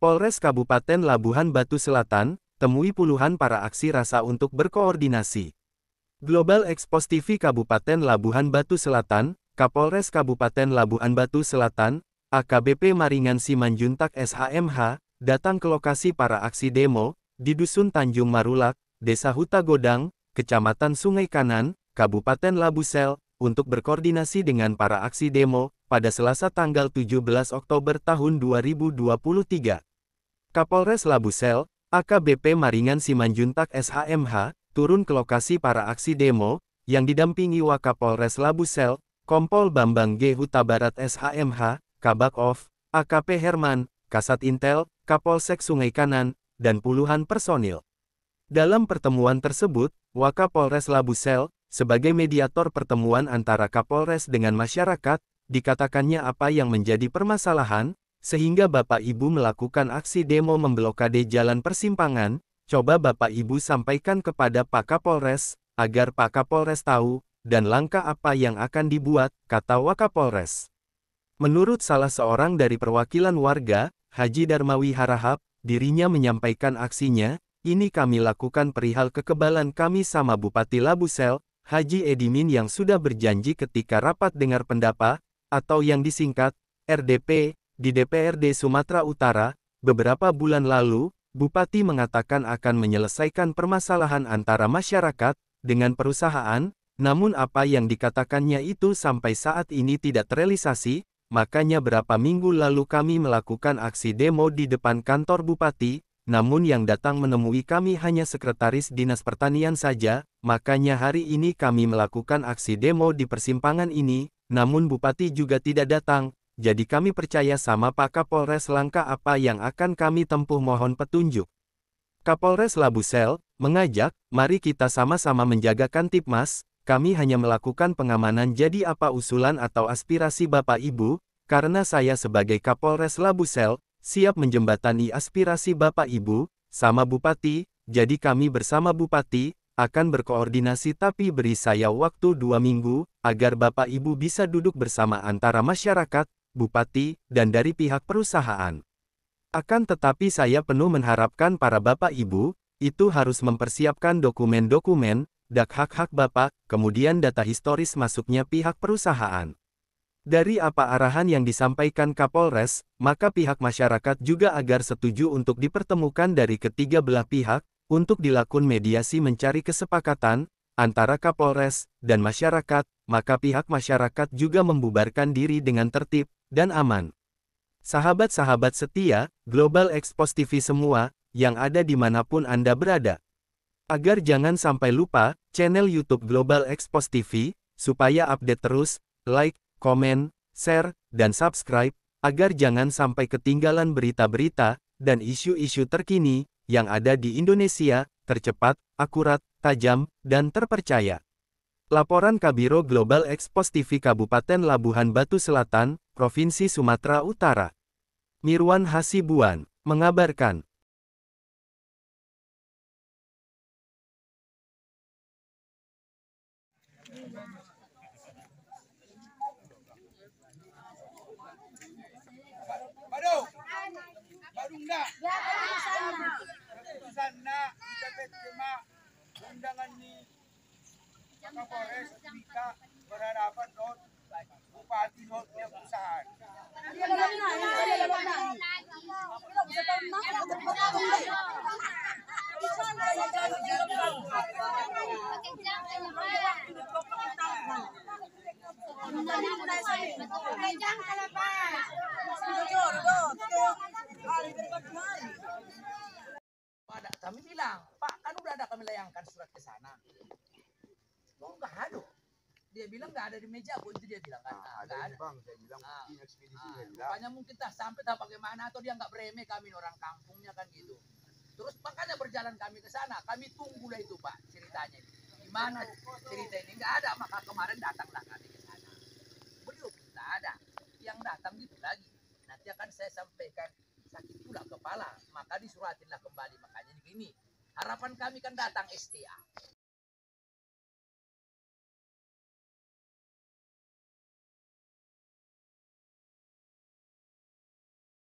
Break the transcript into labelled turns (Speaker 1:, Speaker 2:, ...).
Speaker 1: Polres Kabupaten Labuhan Batu Selatan, temui puluhan para aksi rasa untuk berkoordinasi. Global Expos TV Kabupaten Labuhan Batu Selatan, Kapolres Kabupaten Labuhan Batu Selatan, AKBP Maringan Simanjuntak SHMH, datang ke lokasi para aksi demo, di Dusun Tanjung Marulak, Desa Huta Godang, Kecamatan Sungai Kanan, Kabupaten Labusel, untuk berkoordinasi dengan para aksi demo, pada Selasa tanggal 17 Oktober tahun 2023. Kapolres Labusel, AKBP Maringan Simanjuntak SHMH, turun ke lokasi para aksi demo, yang didampingi Wakapolres Labusel, Kompol Bambang G. Huta Barat SHMH, Kabak Of, AKP Herman, Kasat Intel, Kapolsek Sungai Kanan, dan puluhan personil. Dalam pertemuan tersebut, Wakapolres Labusel, sebagai mediator pertemuan antara Kapolres dengan masyarakat, dikatakannya apa yang menjadi permasalahan, sehingga Bapak Ibu melakukan aksi demo memblokade jalan persimpangan, coba Bapak Ibu sampaikan kepada Pak Kapolres, agar Pak Kapolres tahu, dan langkah apa yang akan dibuat, kata Wakapolres. Menurut salah seorang dari perwakilan warga, Haji Darmawi Harahap, dirinya menyampaikan aksinya, ini kami lakukan perihal kekebalan kami sama Bupati Labusel, Haji Edimin yang sudah berjanji ketika rapat dengar pendapat, atau yang disingkat, RDP, di DPRD Sumatera Utara, beberapa bulan lalu, Bupati mengatakan akan menyelesaikan permasalahan antara masyarakat dengan perusahaan, namun apa yang dikatakannya itu sampai saat ini tidak terrealisasi, makanya berapa minggu lalu kami melakukan aksi demo di depan kantor Bupati, namun yang datang menemui kami hanya sekretaris dinas pertanian saja, makanya hari ini kami melakukan aksi demo di persimpangan ini, namun Bupati juga tidak datang, jadi kami percaya sama Pak Kapolres langkah apa yang akan kami tempuh mohon petunjuk. Kapolres Labusel, mengajak, mari kita sama-sama menjaga Kantip Mas kami hanya melakukan pengamanan jadi apa usulan atau aspirasi Bapak Ibu, karena saya sebagai Kapolres Labusel, siap menjembatani aspirasi Bapak Ibu, sama Bupati, jadi kami bersama Bupati, akan berkoordinasi tapi beri saya waktu dua minggu, agar Bapak Ibu bisa duduk bersama antara masyarakat, bupati, dan dari pihak perusahaan. Akan tetapi saya penuh mengharapkan para bapak ibu, itu harus mempersiapkan dokumen-dokumen, dak hak-hak bapak, kemudian data historis masuknya pihak perusahaan. Dari apa arahan yang disampaikan Kapolres, maka pihak masyarakat juga agar setuju untuk dipertemukan dari ketiga belah pihak, untuk dilakukan mediasi mencari kesepakatan, antara Kapolres, dan masyarakat, maka pihak masyarakat juga membubarkan diri dengan tertib, dan aman. Sahabat-sahabat setia, Global Expos TV semua, yang ada dimanapun Anda berada. Agar jangan sampai lupa, channel YouTube Global Expos TV, supaya update terus, like, komen, share, dan subscribe, agar jangan sampai ketinggalan berita-berita, dan isu-isu terkini, yang ada di Indonesia, tercepat, akurat, tajam, dan terpercaya. Laporan Kabiro Global Expos TV Kabupaten Labuhan Batu Selatan, Provinsi Sumatera Utara. Mirwan Hasibuan, mengabarkan. Badung! sana kita undangan ni Kapolres kita berharapan Bupati Kami bilang, Pak, kan udah ada kami layangkan surat ke sana. enggak ada dia bilang nggak ada di meja aku itu dia bilang kan nah, ada, ada. bang saya bilang nah, mungkin ekspedisi nah, saya bilang makanya mungkin tak sampai tak bagaimana atau dia nggak bereme kami orang kampungnya kan gitu terus makanya berjalan kami ke sana kami tunggu lah itu pak ceritanya gimana cerita ini nggak ada maka kemarin datanglah kami ke sana beliau nggak ada yang datang gitu lagi nanti akan saya sampaikan sakit pula kepala maka disuratinlah kembali makanya begini, harapan kami kan datang STA